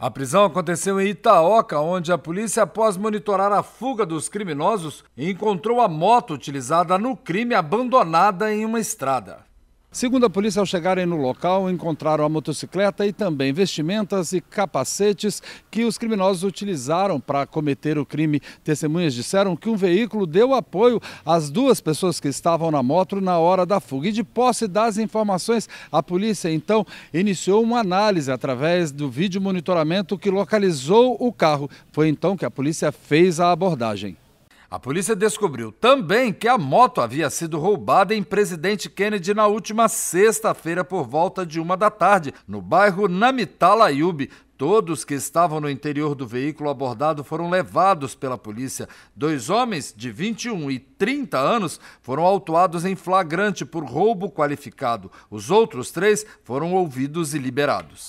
A prisão aconteceu em Itaoca, onde a polícia, após monitorar a fuga dos criminosos, encontrou a moto utilizada no crime abandonada em uma estrada. Segundo a polícia, ao chegarem no local, encontraram a motocicleta e também vestimentas e capacetes que os criminosos utilizaram para cometer o crime. Testemunhas disseram que um veículo deu apoio às duas pessoas que estavam na moto na hora da fuga. E de posse das informações, a polícia então iniciou uma análise através do vídeo monitoramento que localizou o carro. Foi então que a polícia fez a abordagem. A polícia descobriu também que a moto havia sido roubada em Presidente Kennedy na última sexta-feira por volta de uma da tarde, no bairro Namitalayub. Todos que estavam no interior do veículo abordado foram levados pela polícia. Dois homens de 21 e 30 anos foram autuados em flagrante por roubo qualificado. Os outros três foram ouvidos e liberados.